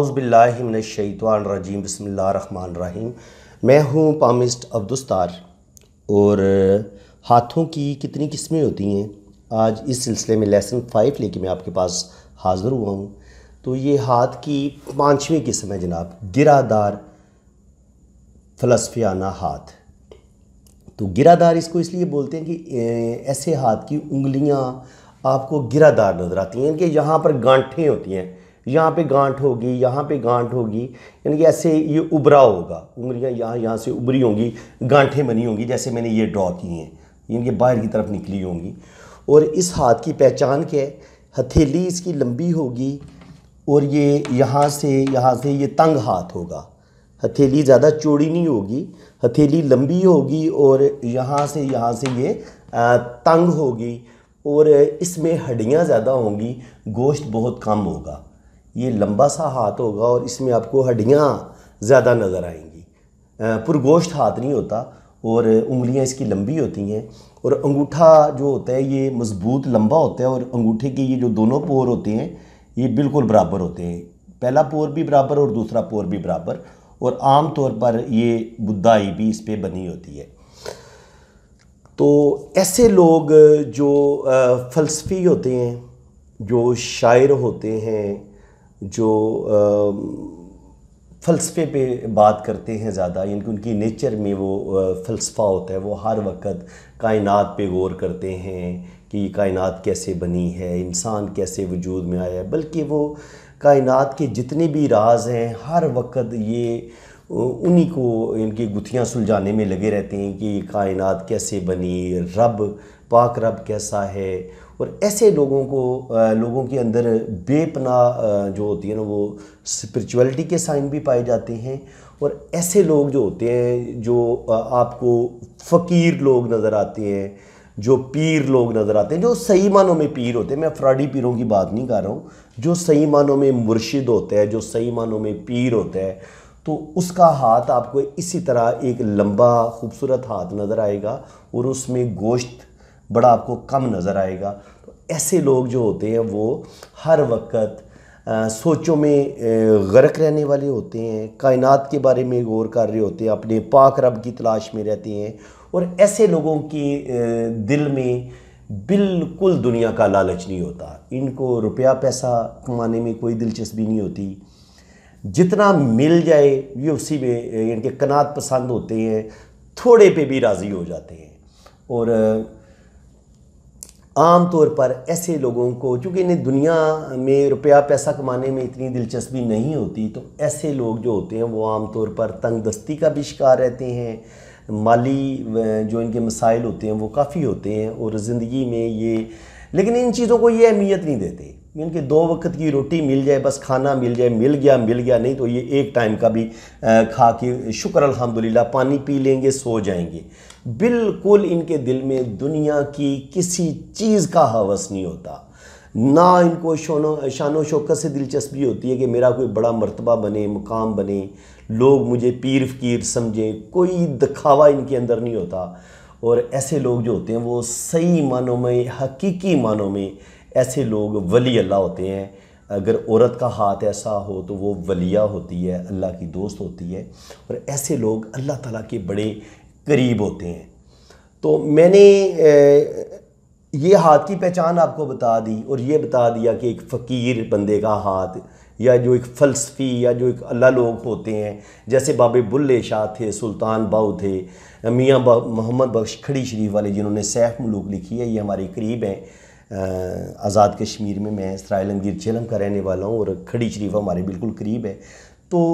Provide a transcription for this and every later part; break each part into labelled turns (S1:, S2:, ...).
S1: अज़बिल्लाशैतवानरजीम बसमीम मैं हूँ पामिस्ट अब्दुस्तार और हाथों की कितनी किस्में होती हैं आज इस सिलसिले में लेसन फ़ाइव लेके मैं आपके पास हाज़िर हुआ हूँ तो ये हाथ की पाँचवीं किस्म है जनाब गिरादार फलसफियाना हाथ तो गिरादार इसको इसलिए बोलते हैं कि ऐसे हाथ की उंगलियाँ आपको गिरादार नज़र आती हैं इनके यहाँ पर गांठें होती हैं यहाँ पे गांठ होगी यहाँ पे गांठ होगी यानी कि ऐसे ये उभरा होगा उंगलियाँ यहाँ यहाँ से उभरी होंगी गांठें बनी होंगी जैसे मैंने ये ड्रॉ की हैं यानी कि बाहर की तरफ निकली होंगी और इस हाथ की पहचान क्या है हथेली इसकी लंबी होगी और ये यहाँ से यहाँ से ये तंग हाथ होगा हथेली ज़्यादा चौड़ी नहीं होगी हथेली लंबी होगी और यहाँ से यहाँ से ये तंग होगी और इसमें हड्डियाँ ज़्यादा होंगी गोश्त बहुत कम होगा ये लंबा सा हाथ होगा और इसमें आपको हड्डियाँ ज़्यादा नज़र आएंगी पुरगोश्त हाथ नहीं होता और उंगलियाँ इसकी लंबी होती हैं और अंगूठा जो होता है ये मज़बूत लंबा होता है और अंगूठे के ये जो दोनों पोर होते हैं ये बिल्कुल बराबर होते हैं पहला पोर भी बराबर और दूसरा पोर भी बराबर और आम तौर पर ये बुद्धाई भी इस पर बनी होती है तो ऐसे लोग जो फ़लसफ़ी होते हैं जो शायर होते हैं जो फ़लसफ़े पे बात करते हैं ज़्यादा यानी कि उनकी नेचर में वो फ़लसफ़ा होता है वो हर वक्त कायनात पे गौर करते हैं कि कायनात कैसे बनी है इंसान कैसे वजूद में आया है बल्कि वो कायनात के जितने भी राज हैं हर वक्त ये उन्हीं को इनकी गुथियाँ सुलझाने में लगे रहते हैं कि कायनात कैसे बनी रब पाक रब कैसा है और ऐसे लोगों को लोगों के अंदर बेपना जो होती है ना वो स्पिरिचुअलिटी के साइन भी पाए जाते हैं और ऐसे लोग जो होते हैं जो आपको फ़कीर लोग नज़र आते हैं जो पीर लोग नज़र आते हैं जो सही मानों में पीर होते हैं मैं फ्राडी पीरों की बात नहीं कर रहा हूँ जो सही मानों में मुर्शिद होता है जो सही मानों में पीर होता है तो उसका हाथ आपको इसी तरह एक लंबा खूबसूरत हाथ नज़र आएगा और उसमें गोश्त बड़ा आपको कम नज़र आएगा तो ऐसे लोग जो होते हैं वो हर वक्त आ, सोचों में गर्क रहने वाले होते हैं कायनात के बारे में गौर कर रहे होते हैं अपने पाक रब की तलाश में रहते हैं और ऐसे लोगों के दिल में बिल्कुल दुनिया का लालच नहीं होता इनको रुपया पैसा कमाने में कोई दिलचस्पी नहीं होती जितना मिल जाए ये उसी में इनके कनात पसंद होते हैं थोड़े पे भी राज़ी हो जाते हैं और आम तौर पर ऐसे लोगों को चूँकि इन्हें दुनिया में रुपया पैसा कमाने में इतनी दिलचस्पी नहीं होती तो ऐसे लोग जो होते हैं वो आम तौर पर तंग दस्ती का भी शिकार रहते हैं माली जो इनके मसाइल होते हैं वो काफ़ी होते हैं और ज़िंदगी में ये लेकिन इन चीज़ों को ये अहमियत नहीं देते इनके दो वक्त की रोटी मिल जाए बस खाना मिल जाए मिल गया मिल गया नहीं तो ये एक टाइम का भी खा के शुक्र अलहमदिल्ला पानी पी लेंगे सो जाएंगे बिल्कुल इनके दिल में दुनिया की किसी चीज़ का हवस नहीं होता ना इनको शोनो शानो शोकत से दिलचस्पी होती है कि मेरा कोई बड़ा मरतबा बने मुकाम बने लोग मुझे पीर फकीर समझें कोई दिखावा इनके अंदर नहीं होता और ऐसे लोग जो होते हैं वो सही मानों में हकीकी मानों में ऐसे लोग वली अल्लाह होते हैं अगर औरत का हाथ ऐसा हो तो वो वलिया होती है अल्लाह की दोस्त होती है और ऐसे लोग अल्लाह ताला के बड़े करीब होते हैं तो मैंने ये हाथ की पहचान आपको बता दी और ये बता दिया कि एक फ़कीर बंदे का हाथ या जो एक फ़लसफ़ी या जो एक अल्लाह लोग होते हैं जैसे बाबे बुल्ले शाह थे सुल्तान बाऊ थे मियाँ मोहम्मद बख्श खड़ी शरीफ वाले जिन्होंने सैफ मलूक लिखी है ये हमारे करीब हैं आज़ाद कश्मीर में मैं सरायलंगीर अंगीर झेलम का रहने वाला हूँ और खड़ी शरीफ हमारे बिल्कुल करीब है तो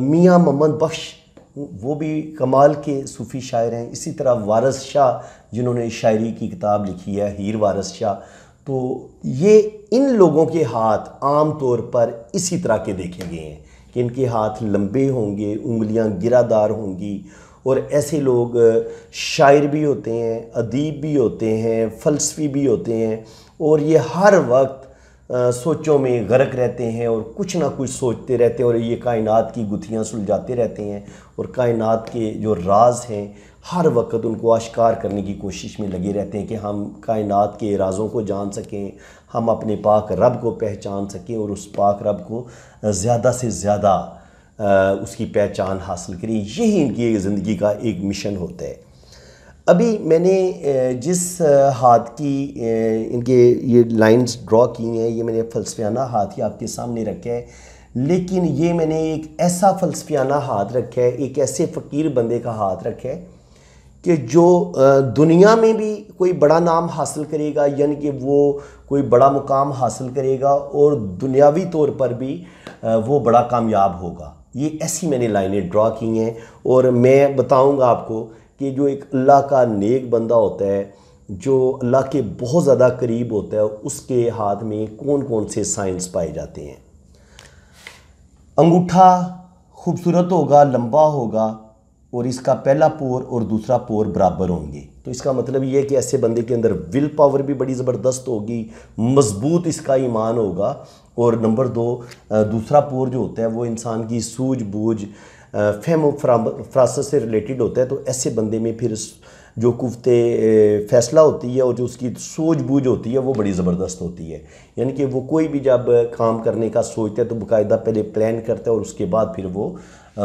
S1: मियाँ मोहम्मद बख्श वो भी कमाल के सूफ़ी शायर हैं इसी तरह वारस शाह जिन्होंने शायरी की किताब लिखी है हीर वारस शाह तो ये इन लोगों के हाथ आम तौर पर इसी तरह के देखे गए हैं कि इनके हाथ लंबे होंगे उंगलियां गिरादार होंगी और ऐसे लोग शायर भी होते हैं अदीब भी होते हैं फ़लसफ़ी भी होते हैं और ये हर वक्त आ, सोचों में गर्क रहते हैं और कुछ ना कुछ सोचते रहते हैं और ये कायनात की गुथियाँ सुलझाते रहते हैं और कायनात के जो राज हैं हर वक्त उनको आश्कार करने की कोशिश में लगे रहते हैं कि हम कायनात के इराज़ों को जान सकें हम अपने पाक रब को पहचान सकें और उस पाक रब को ज़्यादा से ज़्यादा उसकी पहचान हासिल करें यही इनकी ज़िंदगी का एक मिशन होता है अभी मैंने जिस हाथ की इनके ये लाइंस ड्रॉ की हैं ये मैंने फ़लसफियाना हाथ ही आपके सामने रखा है लेकिन ये मैंने एक ऐसा फ़लसफियाना हाथ रखा है एक ऐसे फ़कीर बंदे का हाथ रखा है कि जो दुनिया में भी कोई बड़ा नाम हासिल करेगा यानी कि वो कोई बड़ा मुकाम हासिल करेगा और दुनियावी तौर पर भी वो बड़ा कामयाब होगा ये ऐसी मैंने लाइनें ड्रा की हैं और मैं बताऊंगा आपको कि जो एक अल्लाह का नेक बंदा होता है जो अल्लाह के बहुत ज़्यादा करीब होता है उसके हाथ में कौन कौन से साइंस पाए जाते हैं अंगूठा खूबसूरत होगा लंबा होगा और इसका पहला पोर और दूसरा पोर बराबर होंगे तो इसका मतलब ये है कि ऐसे बंदे के अंदर विल पावर भी बड़ी ज़बरदस्त होगी मजबूत इसका ईमान होगा और नंबर दो दूसरा पोर जो होता है वो इंसान की सूझबूझ फेमो फ्रास से रिलेटेड होता है तो ऐसे बंदे में फिर जो कुफ्ते फैसला होती है और जो उसकी सोच बूझ होती है वो बड़ी ज़बरदस्त होती है यानी कि वो कोई भी जब काम करने का सोचता है तो बाकायदा पहले प्लान करता है और उसके बाद फिर वो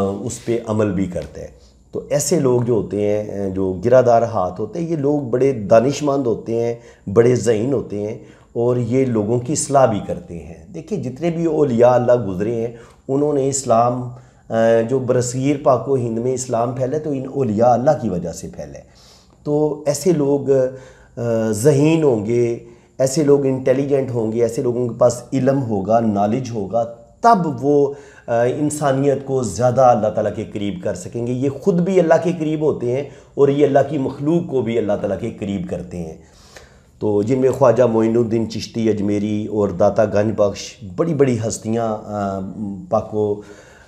S1: उस पर अमल भी करता है तो ऐसे लोग जो होते हैं जो गिरादार हाथ होते हैं ये लोग बड़े दानिशमंद होते हैं बड़े जहीन होते हैं और ये लोगों की सलाह भी करते हैं देखिए जितने भी ओलिया अल्लाह गुज़रे हैं उन्होंने इस्लाम जो बरसीर पाको हिंद में इस्लाम फैले तो इन ओलिया अल्लाह की वजह से फैले तो ऐसे लोग जहीन होंगे ऐसे लोग इंटेलिजेंट होंगे ऐसे लोगों के पास इलम होगा नॉलेज होगा तब वो इंसानियत को ज़्यादा अल्लाह ताला के करीब कर सकेंगे ये ख़ुद भी अल्लाह के करीब होते हैं और ये अल्लाह की मखलूक को भी अल्लाह ताला के करीब करते हैं तो जिनमें ख्वाजा मोइनुद्दीन चिश्ती अजमेरी और दाता गंज बख्श बड़ी बड़ी हस्तियाँ पाको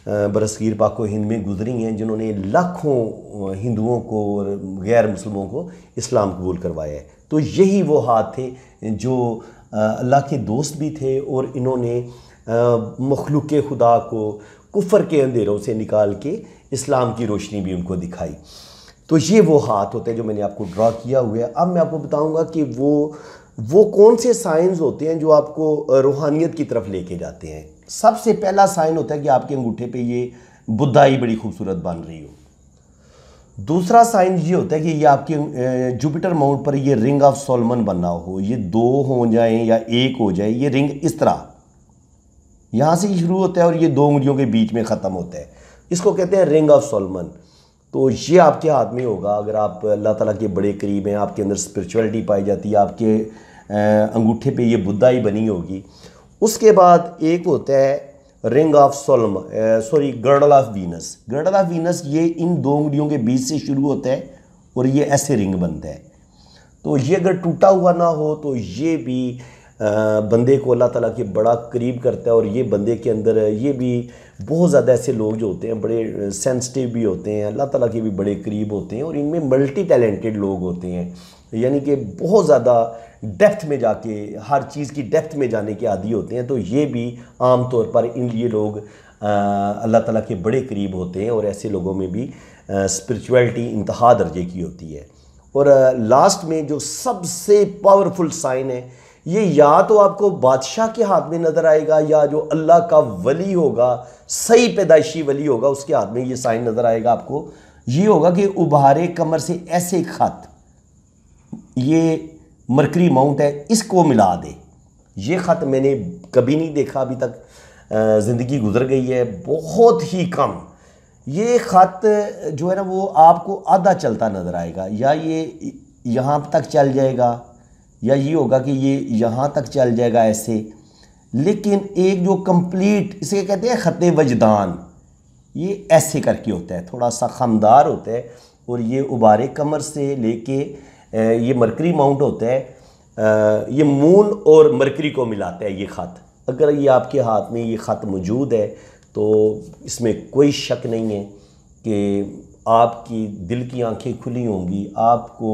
S1: बरसगीर पाको हिंद में गुजरी हैं जिन्होंने लाखों हिंदुओं को और गैर मुसलमों को इस्लाम कबूल करवाया है तो यही वो हाथ थे जो अल्लाह के दोस्त भी थे और इन्होंने मखलूक खुदा को कुफर के अंधेरों से निकाल के इस्लाम की रोशनी भी उनको दिखाई तो ये वो हाथ होते हैं जो मैंने आपको ड्रा किया हुआ है अब मैं आपको बताऊंगा कि वो वो कौन से साइंस होते हैं जो आपको रूहानियत की तरफ लेके जाते हैं सबसे पहला साइन होता है कि आपके अंगूठे पे ये बुद्धाई बड़ी खूबसूरत बन रही हो दूसरा साइन ये होता है कि ये आपके जुपिटर माउंट पर ये रिंग ऑफ सोलमन बना हो ये दो हो जाए या एक हो जाए ये रिंग इस तरह यहाँ से ही शुरू होता है और ये दो उंगलियों के बीच में ख़त्म होता है इसको कहते हैं रिंग ऑफ सोलमन तो ये आपके हाथ में होगा अगर आप अल्लाह ताला के बड़े करीब हैं आपके अंदर स्पिरिचुअलिटी पाई जाती है आपके अंगूठे पे ये बुद्धाई बनी होगी उसके बाद एक होता है ring of Solomon sorry girdle of Venus girdle of Venus ये इन दो उंगलियों के बीच से शुरू होता है और ये ऐसे रिंग बनता है तो ये अगर टूटा हुआ ना हो तो ये भी बंदे को अल्लाह ताला के बड़ा करीब करता है और ये बंदे के अंदर ये भी बहुत ज़्यादा ऐसे लोग जो होते हैं बड़े सेंसिटिव भी होते हैं अल्लाह ताला के भी बड़े करीब होते हैं और इनमें मल्टी टैलेंटेड लोग होते हैं यानी कि बहुत ज़्यादा डेप्थ में जाके हर चीज़ की डेप्थ में जाने के आदि होते हैं तो ये भी आम तौर पर इन ये लोग अल्लाह ताला के बड़े करीब होते हैं और ऐसे लोगों में भी स्पिरिचुअलिटी इंतहा दर्जे की होती है और लास्ट में जो सबसे पावरफुल साइन है ये या तो आपको बादशाह के हाथ में नज़र आएगा या जो अल्लाह का वली होगा सही पैदाइशी वली होगा उसके हाथ में ये साइन नज़र आएगा आपको ये होगा कि उभारे कमर से ऐसे खत ये मरकरी माउंट है इसको मिला दे ये ख़त मैंने कभी नहीं देखा अभी तक ज़िंदगी गुजर गई है बहुत ही कम ये ख़त जो है ना वो आपको आधा चलता नज़र आएगा या ये यहाँ तक चल जाएगा या ये होगा कि ये यहाँ तक चल जाएगा ऐसे लेकिन एक जो कंप्लीट इसे कहते हैं ख़त वजदान ये ऐसे करके होता है थोड़ा सा खमदार होता है और ये उबारे कमर से लेके ये मरकरी माउंट होता है ये मून और मरकरी को मिलाता है ये ख़त अगर ये आपके हाथ में ये ख़त मौजूद है तो इसमें कोई शक नहीं है कि आपकी दिल की आंखें खुली होंगी आपको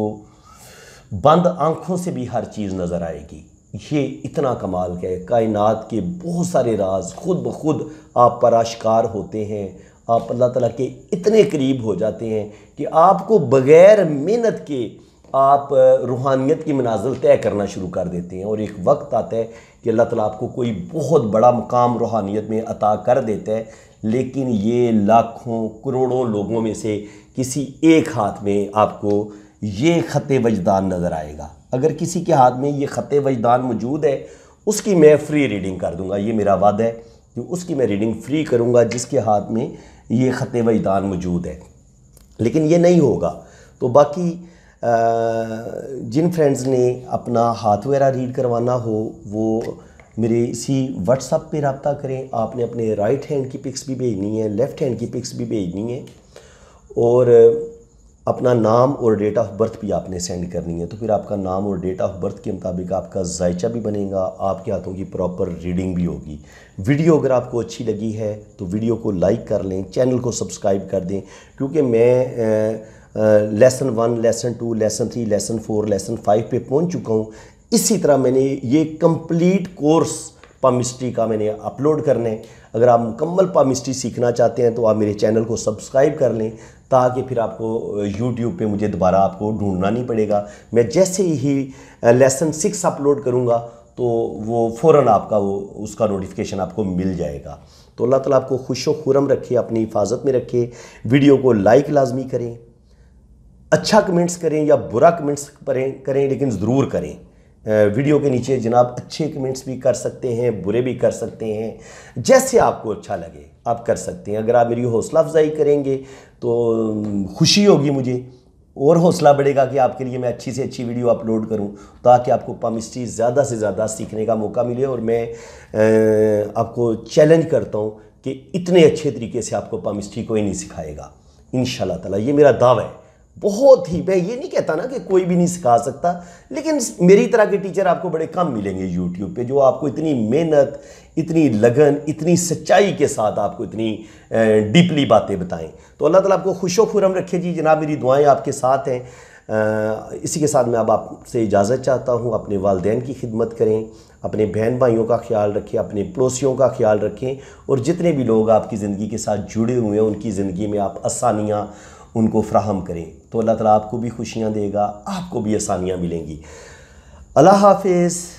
S1: बंद आंखों से भी हर चीज़ नज़र आएगी ये इतना कमाल है कायनात के बहुत सारे राज खुद ब खुद आप पर आश्कार होते हैं आप अल्लाह ताला के इतने करीब हो जाते हैं कि आपको बग़ैर मेहनत के आप रूहानियत की मनाजिल तय करना शुरू कर देते हैं और एक वक्त आता है कि अल्लाह ताला आपको कोई बहुत बड़ा मुकाम रूहानियत में अता कर देता है लेकिन ये लाखों करोड़ों लोगों में से किसी एक हाथ में आपको ये ख़त वजदान नज़र आएगा अगर किसी के हाथ में ये ख़त वजदान मौजूद है उसकी मैं फ्री रीडिंग कर दूंगा ये मेरा वादा है कि उसकी मैं रीडिंग फ्री करूंगा जिसके हाथ में ये ख़त वजदान मौजूद है लेकिन ये नहीं होगा तो बाकी जिन फ्रेंड्स ने अपना हाथ वगैरह रीड करवाना हो वो मेरे इसी व्हाट्सअप पे रबता करें आपने अपने राइट हैंड की पिक्स भी भेजनी है लेफ़्ट हैंड की पिक्स भी भेजनी है और अपना नाम और डेट ऑफ बर्थ भी आपने सेंड करनी है तो फिर आपका नाम और डेट ऑफ बर्थ के मुताबिक आपका जायचा भी बनेगा आपके हाथों की प्रॉपर रीडिंग भी होगी वीडियो अगर आपको अच्छी लगी है तो वीडियो को लाइक कर लें चैनल को सब्सक्राइब कर दें क्योंकि मैं lesson one lesson two lesson three lesson four lesson five पे पहुंच चुका हूं इसी तरह मैंने ये कंप्लीट कोर्स पमिस्ट्री का मैंने अपलोड करने अगर आप मुकम्मल पामिस्ट्री सीखना चाहते हैं तो आप मेरे चैनल को सब्सक्राइब कर लें ताकि फिर आपको यूट्यूब पे मुझे दोबारा आपको ढूंढना नहीं पड़ेगा मैं जैसे ही लेसन सिक्स अपलोड करूँगा तो वो फ़ौर आपका वो उसका नोटिफिकेशन आपको मिल जाएगा तो अल्लाह तला आपको खुश खुरम रखे अपनी हिफाजत में रखे वीडियो को लाइक लाजमी करें अच्छा कमेंट्स करें या बुरा कमेंट्स करें करें लेकिन ज़रूर करें वीडियो के नीचे जनाब अच्छे कमेंट्स भी कर सकते हैं बुरे भी कर सकते हैं जैसे आपको अच्छा लगे आप कर सकते हैं अगर आप मेरी हौसला अफजाई करेंगे तो खुशी होगी मुझे और हौसला बढ़ेगा कि आपके लिए मैं अच्छी से अच्छी वीडियो अपलोड करूं ताकि आपको पामिस्ट्री ज़्यादा से ज़्यादा सीखने का मौका मिले और मैं आपको चैलेंज करता हूँ कि इतने अच्छे तरीके से आपको पामिस्ट्री कोई नहीं सिखाएगा इन ताला ये मेरा दावा है बहुत ही मैं ये नहीं कहता ना कि कोई भी नहीं सिखा सकता लेकिन मेरी तरह के टीचर आपको बड़े कम मिलेंगे यूट्यूब पे जो आपको इतनी मेहनत इतनी लगन इतनी सच्चाई के साथ आपको इतनी डीपली बातें बताएं तो अल्लाह ताला आपको खुशो खुरम रखे जी जनाब मेरी दुआएं आपके साथ हैं इसी के साथ मैं अब आपसे इजाज़त चाहता हूँ अपने वालदेन की खिदमत करें अपने बहन भाइयों का ख्याल रखें अपने पड़ोसियों का ख्याल रखें और जितने भी लोग आपकी ज़िंदगी के साथ जुड़े हुए हैं उनकी ज़िंदगी में आप आसानियाँ उनको फ्राहम करें तो अल्लाह ताला आपको भी खुशियाँ देगा आपको भी आसानियाँ मिलेंगी अल्लाह हाफिज़